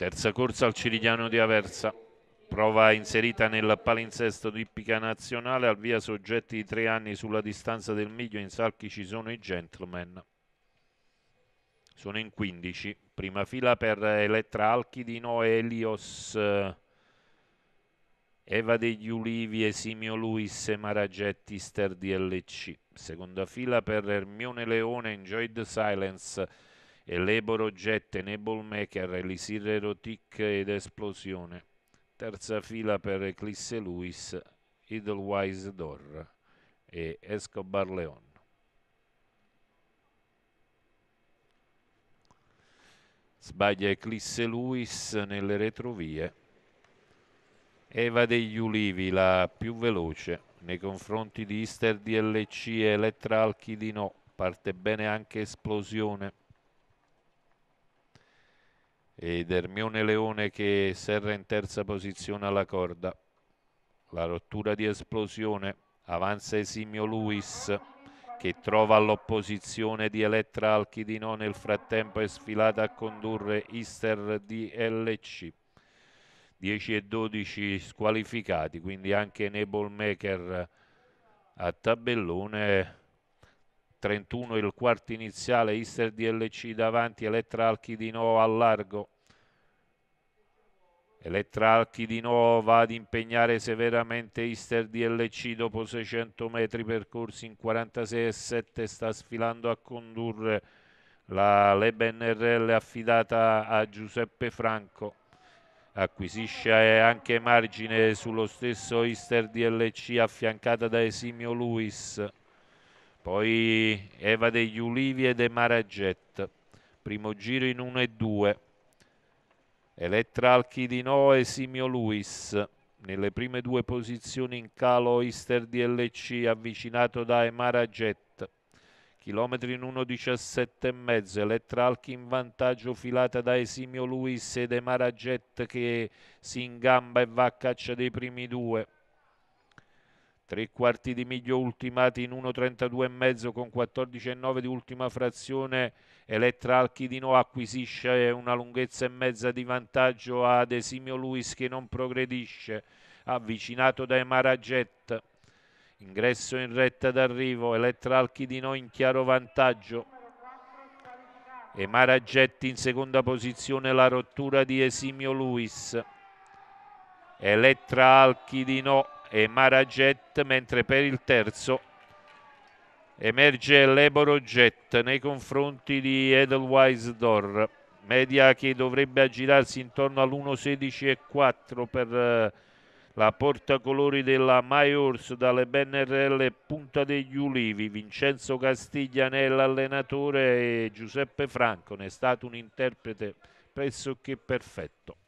Terza corsa al Cirigliano di Aversa. Prova inserita nel palinsesto di Ippica Nazionale, al via soggetti di tre anni sulla distanza del miglio, in salchi ci sono i gentleman. Sono in 15, prima fila per Elettra Alchidino, Elios, eh, Eva degli Ulivi, Esimio Luis e Maragetti, Ster DLC. Seconda fila per Ermione Leone, Enjoyed Silence, e eleboro jet, Maker, elisir erotic ed esplosione. Terza fila per Eclisse Lewis, Idlewise Dor e Escobar Leon. Sbaglia Eclisse Lewis nelle retrovie. Eva degli Ulivi, la più veloce, nei confronti di Easter DLC e Elettra Alchidino. Parte bene anche Esplosione ed Ermione Leone che serra in terza posizione alla corda la rottura di esplosione avanza Esimio Luis che trova l'opposizione di Elettra Alchidino nel frattempo è sfilata a condurre Easter di LC 10 e 12 squalificati quindi anche Enable Maker a tabellone 31 il quarto iniziale, Easter DLC davanti, Elettra Alchi di nuovo al largo. Elettra Alchi di nuovo va ad impegnare severamente Easter DLC dopo 600 metri percorsi in 46,7 sta sfilando a condurre la Leben RL affidata a Giuseppe Franco acquisisce anche margine sullo stesso Easter DLC affiancata da Esimio Luis poi Eva degli Ulivi e De Maragget, primo giro in 1 e 2, Elettra Alchidino e Simio Luis, nelle prime due posizioni in calo Oyster DLC avvicinato da Emara Jet. Chilometri in 1.17,5, Elettra Alchi in vantaggio filata da Esimio Luis ed Emara Jet che si ingamba e va a caccia dei primi due tre quarti di miglio ultimati in 1.32,5 con 14,9 di ultima frazione. Elettra Alchidino acquisisce una lunghezza e mezza di vantaggio ad Esimio Luis che non progredisce, avvicinato da Emara Emaraget. Ingresso in retta d'arrivo, Elettra Alchidino in chiaro vantaggio. Emara Emaraget in seconda posizione, la rottura di Esimio Luis. Elettra Alchidino e Maraget, mentre per il terzo emerge l'Eboro Jet nei confronti di Edelweiss Dor. Media che dovrebbe aggirarsi intorno all'1.16,4 per eh, la portacolori della Maiors dalle BNRL Punta degli Ulivi, Vincenzo Castiglianella allenatore e Giuseppe Franco ne è stato un interprete pressoché perfetto.